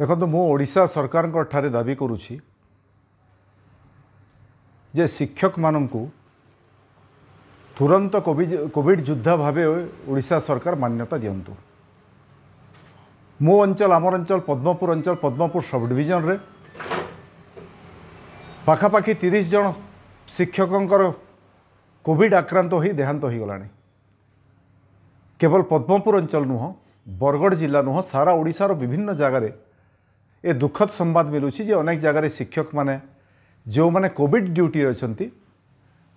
ଦେଖନ୍ତୁ ମୁଁ ଓଡ଼ିଶା ସରକାରଙ୍କ ଠାରେ ଦାବି କରୁଛି ଯେ ଶିକ୍ଷକମାନଙ୍କୁ ତୁରନ୍ତ କୋଭିଡ଼ କୋଭିଡ଼ ଯୋଦ୍ଧା ଭାବେ ଓଡ଼ିଶା ସରକାର ମାନ୍ୟତା ଦିଅନ୍ତୁ ମୋ ଅଞ୍ଚଳ ଆମର ଅଞ୍ଚଳ ପଦ୍ମପୁର ଅଞ୍ଚଳ ପଦ୍ମପୁର ସବ୍ ଡିଭିଜନରେ ପାଖାପାଖି ତିରିଶ ଜଣ ଶିକ୍ଷକଙ୍କର କୋଭିଡ଼ ଆକ୍ରାନ୍ତ ହୋଇ ଦେହାନ୍ତ ହୋଇଗଲାଣି କେବଳ ପଦ୍ମପୁର ଅଞ୍ଚଳ ନୁହଁ ବରଗଡ଼ ଜିଲ୍ଲା ନୁହଁ ସାରା ଓଡ଼ିଶାର ବିଭିନ୍ନ ଜାଗାରେ ଏ ଦୁଃଖଦ ସମ୍ବାଦ ମିଳୁଛି ଯେ ଅନେକ ଜାଗାରେ ଶିକ୍ଷକମାନେ ଯେଉଁମାନେ କୋଭିଡ଼ ଡ୍ୟୁଟିରେ ଅଛନ୍ତି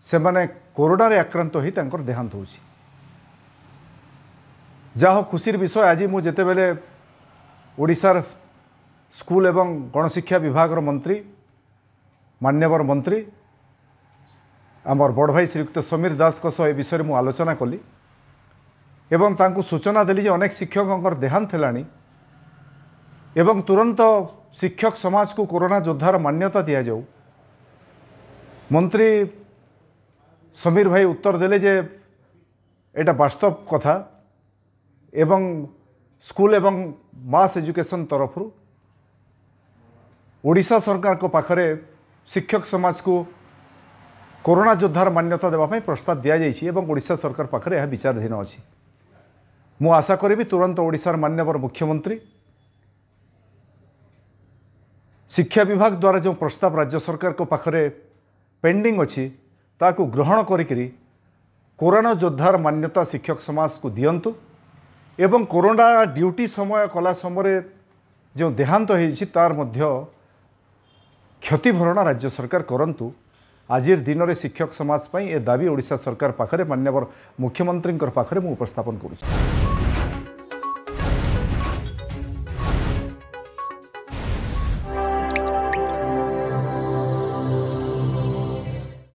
ସେମାନେ କରୋନାରେ ଆକ୍ରାନ୍ତ ହୋଇ ତାଙ୍କର ଦେହାନ୍ତ ହେଉଛି ଯାହା ହଉ ଖୁସିର ବିଷୟ ଆଜି ମୁଁ ଯେତେବେଳେ ଓଡ଼ିଶାର ସ୍କୁଲ ଏବଂ ଗଣଶିକ୍ଷା ବିଭାଗର ମନ୍ତ୍ରୀ ମାନ୍ୟବର ମନ୍ତ୍ରୀ ଆମର ବଡ଼ ଭାଇ ଶ୍ରୀଯୁକ୍ତ ସମୀର ଦାସଙ୍କ ସହ ଏ ବିଷୟରେ ମୁଁ ଆଲୋଚନା କଲି ଏବଂ ତାଙ୍କୁ ସୂଚନା ଦେଲି ଯେ ଅନେକ ଶିକ୍ଷକଙ୍କର ଦେହାନ୍ତ ହେଲାଣି এবং তুরন্ত শিক্ষক সমাজ কো করোনা যোদ্ধাৰ মান্যতা দিয়া যাও মন্ত্রী سمير ভাই উত্তৰ দিলে যে এটা বাস্তৱ কথা এবং স্কুল এবং ماس এডুকেশন তৰফৰ ওড়িশা সরকার কো পাখৰে শিক্ষক সমাজ কো করোনা যোদ্ধাৰ মান্যতা দেবা পই প্ৰস্তাৱ দিয়া হৈছে এবং ওড়িশা সরকার পাখৰে এই বিচাৰ হৈনা আছে মই আশা কৰেবি তুরন্ত ওড়িশাৰ মাননীয় মুখ্যমন্ত্রী ଶିକ୍ଷା ବିଭାଗ ଦ୍ୱାରା ଯେଉଁ ପ୍ରସ୍ତାବ ରାଜ୍ୟ ସରକାରଙ୍କ ପାଖରେ ପେଣ୍ଡିଂ ଅଛି ତାହାକୁ ଗ୍ରହଣ କରିକିରି କୋରୋନା ଯୋଦ୍ଧାର ମାନ୍ୟତା ଶିକ୍ଷକ ସମାଜକୁ ଦିଅନ୍ତୁ ଏବଂ କୋରୋନା ଡ୍ୟୁଟି ସମୟ କଲା ସମୟରେ ଯେଉଁ ଦେହାନ୍ତ ହୋଇଛି ତାର ମଧ୍ୟ କ୍ଷତିଭରଣା ରାଜ୍ୟ ସରକାର କରନ୍ତୁ ଆଜିର ଦିନରେ ଶିକ୍ଷକ ସମାଜ ପାଇଁ ଏ ଦାବି ଓଡ଼ିଶା ସରକାର ପାଖରେ ମାନ୍ୟବର ମୁଖ୍ୟମନ୍ତ୍ରୀଙ୍କର ପାଖରେ ମୁଁ ଉପସ୍ଥାପନ କରୁଛି